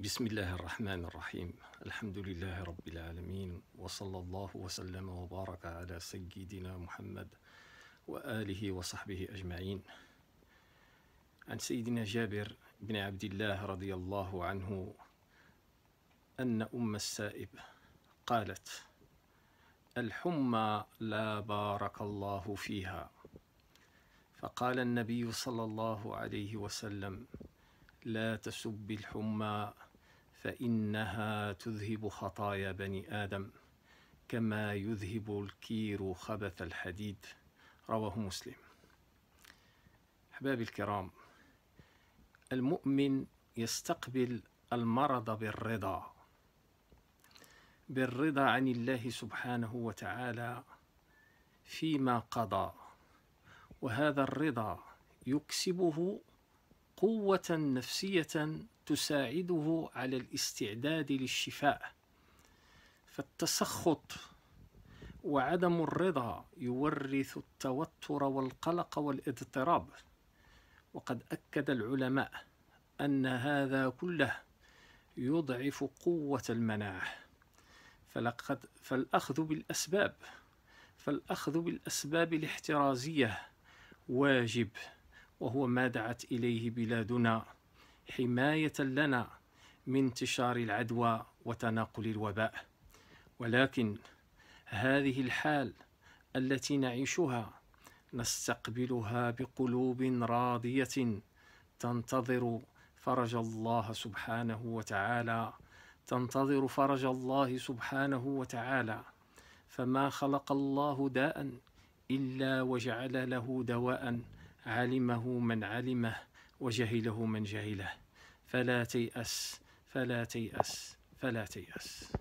بسم الله الرحمن الرحيم الحمد لله رب العالمين وصلى الله وسلم وبارك على سيدنا محمد وآله وصحبه أجمعين عن سيدنا جابر بن عبد الله رضي الله عنه أن أم السائب قالت الحمى لا بارك الله فيها فقال النبي صلى الله عليه وسلم لا تسب الحمى فإنها تذهب خطايا بني آدم كما يذهب الكير خبث الحديد رواه مسلم أحبابي الكرام المؤمن يستقبل المرض بالرضا بالرضا عن الله سبحانه وتعالى فيما قضى وهذا الرضا يكسبه قوة نفسية تساعده على الاستعداد للشفاء فالتسخط وعدم الرضا يورث التوتر والقلق والاضطراب وقد أكد العلماء أن هذا كله يضعف قوة المناعة فلقد فالأخذ بالأسباب فالأخذ بالأسباب الاحترازية واجب وهو ما دعت إليه بلادنا حماية لنا من انتشار العدوى وتناقل الوباء ولكن هذه الحال التي نعيشها نستقبلها بقلوب راضية تنتظر فرج الله سبحانه وتعالى تنتظر فرج الله سبحانه وتعالى فما خلق الله داء إلا وجعل له دواء علمه من علمه وجهله من جهله فلا تيأس فلا تيأس فلا تيأس